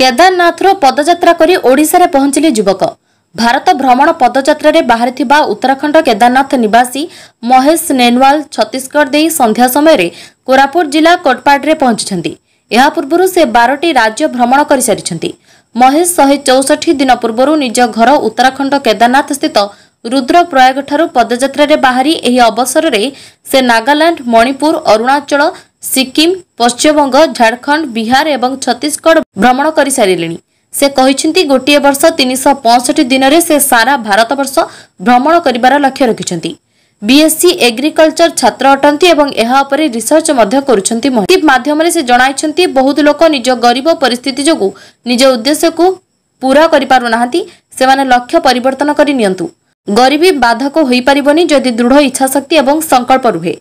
କେଦାରନାଥରୁ ପଦଯାତ୍ରା କରି ଓଡ଼ିଶାରେ ପହଞ୍ଚିଲେ ଯୁବକ ଭାରତ ଭ୍ରମଣ ପଦଯାତ୍ରାରେ ବାହାରିଥିବା ଉତ୍ତରାଖଣ୍ଡ କେଦାରନାଥ ନିବାସୀ ମହେଶ ନେନୱାଲ ଛତିଶଗଡ଼ ଦେଇ ସନ୍ଧ୍ୟା ସମୟରେ କୋରାପୁଟ ଜିଲ୍ଲା କୋଟପାଡ଼ରେ ପହଞ୍ଚିଛନ୍ତି ଏହା ପୂର୍ବରୁ ସେ ବାରଟି ରାଜ୍ୟ ଭ୍ରମଣ କରିସାରିଛନ୍ତି ମହେଶ ଶହେ ଚଉଷଠି ଦିନ ପୂର୍ବରୁ ନିଜ ଘର ଉତ୍ତରାଖଣ୍ଡ କେଦାରନାଥ ସ୍ଥିତ ରୁଦ୍ରପ୍ରୟାଗଠାରୁ ପଦଯାତ୍ରାରେ ବାହାରି ଏହି ଅବସରରେ ସେ ନାଗାଲାଣ୍ଡ ମଣିପୁର ଅରୁଣାଚଳ ସିକିମ୍ ପଶ୍ଚିମବଙ୍ଗ ଝାଡ଼ଖଣ୍ଡ ବିହାର ଏବଂ ଛତିଶଗଡ଼ ଭ୍ରମଣ କରିସାରିଲେଣି ସେ କହିଛନ୍ତି ଗୋଟିଏ ବର୍ଷ ତିନିଶହ ପଞ୍ଚଷଠି ଦିନରେ ସେ ସାରା ଭାରତବର୍ଷ ଭ୍ରମଣ କରିବାର ଲକ୍ଷ୍ୟ ରଖିଛନ୍ତି ବିଏସ୍ସି ଏଗ୍ରିକଲଚର ଛାତ୍ର ଅଟନ୍ତି ଏବଂ ଏହା ଉପରେ ରିସର୍ଚ୍ଚ ମଧ୍ୟ କରୁଛନ୍ତି ମହିପ ମାଧ୍ୟମରେ ସେ ଜଣାଇଛନ୍ତି ବହୁତ ଲୋକ ନିଜ ଗରିବ ପରିସ୍ଥିତି ଯୋଗୁଁ ନିଜ ଉଦ୍ଦେଶ୍ୟକୁ ପୁରା କରିପାରୁନାହାନ୍ତି ସେମାନେ ଲକ୍ଷ୍ୟ ପରିବର୍ତ୍ତନ କରି ନିଅନ୍ତୁ ଗରିବୀ ବାଧକ ହୋଇପାରିବନି ଯଦି ଦୃଢ଼ ଇଚ୍ଛାଶକ୍ତି ଏବଂ ସଂକଳ୍ପ ରୁହେ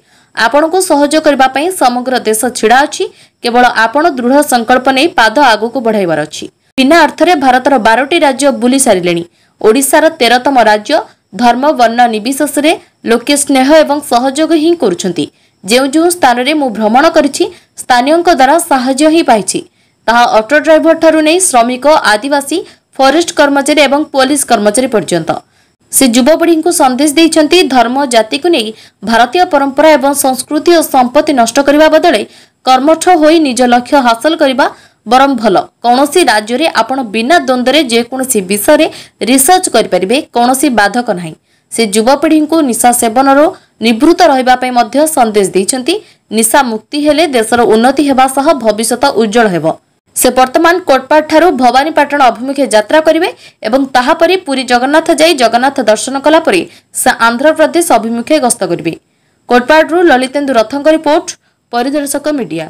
ଆପଣଙ୍କୁ ସହଯୋଗ କରିବା ପାଇଁ ସମଗ୍ର ଦେଶ ଛିଡ଼ା ଅଛି କେବଳ ଆପଣ ଦୃଢ଼ ସଂକଳ୍ପ ନେଇ ପାଦ ଆଗକୁ ବଢ଼ାଇବାର ଅଛି ବିନା ଅର୍ଥରେ ଭାରତର ବାରଟି ରାଜ୍ୟ ବୁଲି ସାରିଲେଣି ଓଡ଼ିଶାର ତେରତମ ରାଜ୍ୟ ଧର୍ମ ବର୍ଣ୍ଣ ନିର୍ବିଶେଷରେ ଲୋକେ ସ୍ନେହ ଏବଂ ସହଯୋଗ ହିଁ କରୁଛନ୍ତି ଯେଉଁ ଯେଉଁ ସ୍ଥାନରେ ମୁଁ ଭ୍ରମଣ କରିଛି ସ୍ଥାନୀୟଙ୍କ ଦ୍ୱାରା ସାହାଯ୍ୟ ହିଁ ପାଇଛି ତାହା ଅଟୋ ଡ୍ରାଇଭର ଠାରୁ ନେଇ ଶ୍ରମିକ ଆଦିବାସୀ ଫରେଷ୍ଟ କର୍ମଚାରୀ ଏବଂ ପୋଲିସ କର୍ମଚାରୀ ପର୍ଯ୍ୟନ୍ତ ସେ ଯୁବପିଢ଼ିଙ୍କୁ ସନ୍ଦେଶ ଦେଇଛନ୍ତି ଧର୍ମ ଜାତିକୁ ନେଇ ଭାରତୀୟ ପରମ୍ପରା ଏବଂ ସଂସ୍କୃତି ଓ ସମ୍ପତ୍ତି ନଷ୍ଟ କରିବା ବଦଳେ କର୍ମଠ ହୋଇ ନିଜ ଲକ୍ଷ୍ୟ ହାସଲ କରିବା ବରଂ ଭଲ କୌଣସି ରାଜ୍ୟରେ ଆପଣ ବିନା ଦ୍ୱନ୍ଦ୍ୱରେ ଯେକୌଣସି ବିଷୟରେ ରିସର୍ଚ୍ଚ କରିପାରିବେ କୌଣସି ବାଧକ ନାହିଁ ସେ ଯୁବପିଢ଼ିଙ୍କୁ ନିଶା ସେବନରୁ ନିବୃତ ରହିବା ପାଇଁ ମଧ୍ୟ ସନ୍ଦେଶ ଦେଇଛନ୍ତି ନିଶା ମୁକ୍ତି ହେଲେ ଦେଶର ଉନ୍ନତି ହେବା ସହ ଭବିଷ୍ୟତ ଉଜ୍ଜଳ ହେବ ସେ ବର୍ତ୍ତମାନ କୋଟପାଡ଼ଠାରୁ ଭବାନୀପାଟଣ ଅଭିମୁଖେ ଯାତ୍ରା କରିବେ ଏବଂ ତାହାପରେ ପୁରୀ ଜଗନ୍ନାଥ ଯାଇ ଜଗନ୍ନାଥ ଦର୍ଶନ କଲା ପରେ ସେ ଆନ୍ଧ୍ରପ୍ରଦେଶ ଅଭିମୁଖେ ଗସ୍ତ କରିବେ କୋଟପାଡ଼ରୁ ଲଳିତେନ୍ଦୁ ରଥଙ୍କ ରିପୋର୍ଟ ପରିଦର୍ଶକ ମିଡିଆ